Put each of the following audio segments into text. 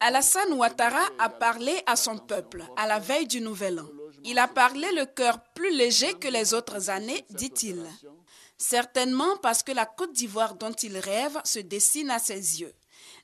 Alassane Ouattara a parlé à son peuple à la veille du Nouvel An. Il a parlé le cœur plus léger que les autres années, dit-il. Certainement parce que la Côte d'Ivoire dont il rêve se dessine à ses yeux.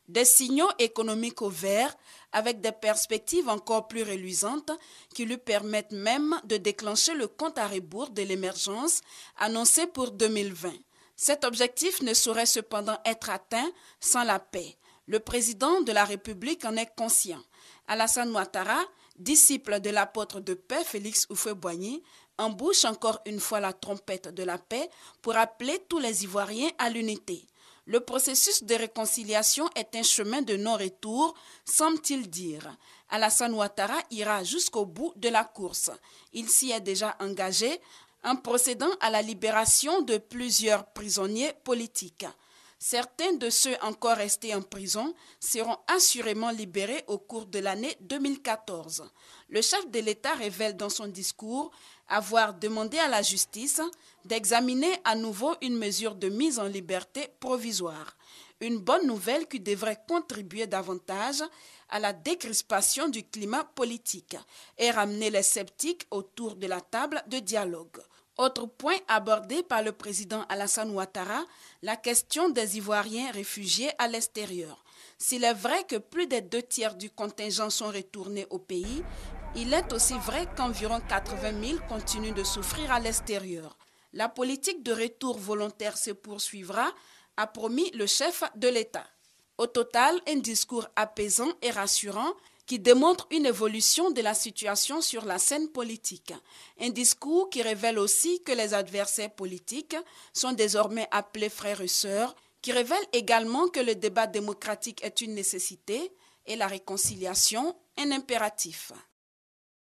Des signaux économiques au vert, avec des perspectives encore plus reluisantes qui lui permettent même de déclencher le compte à rebours de l'émergence annoncé pour 2020. Cet objectif ne saurait cependant être atteint sans la paix. Le président de la République en est conscient. Alassane Ouattara, disciple de l'apôtre de paix Félix Houphouët-Boigny, embouche encore une fois la trompette de la paix pour appeler tous les Ivoiriens à l'unité. Le processus de réconciliation est un chemin de non-retour, semble-t-il dire. Alassane Ouattara ira jusqu'au bout de la course. Il s'y est déjà engagé en procédant à la libération de plusieurs prisonniers politiques. Certains de ceux encore restés en prison seront assurément libérés au cours de l'année 2014. Le chef de l'État révèle dans son discours avoir demandé à la justice d'examiner à nouveau une mesure de mise en liberté provisoire. Une bonne nouvelle qui devrait contribuer davantage à la décrispation du climat politique et ramener les sceptiques autour de la table de dialogue. Autre point abordé par le président Alassane Ouattara, la question des Ivoiriens réfugiés à l'extérieur. S'il est vrai que plus des deux tiers du contingent sont retournés au pays, il est aussi vrai qu'environ 80 000 continuent de souffrir à l'extérieur. La politique de retour volontaire se poursuivra, a promis le chef de l'État. Au total, un discours apaisant et rassurant qui démontre une évolution de la situation sur la scène politique. Un discours qui révèle aussi que les adversaires politiques sont désormais appelés frères et sœurs, qui révèle également que le débat démocratique est une nécessité et la réconciliation un impératif.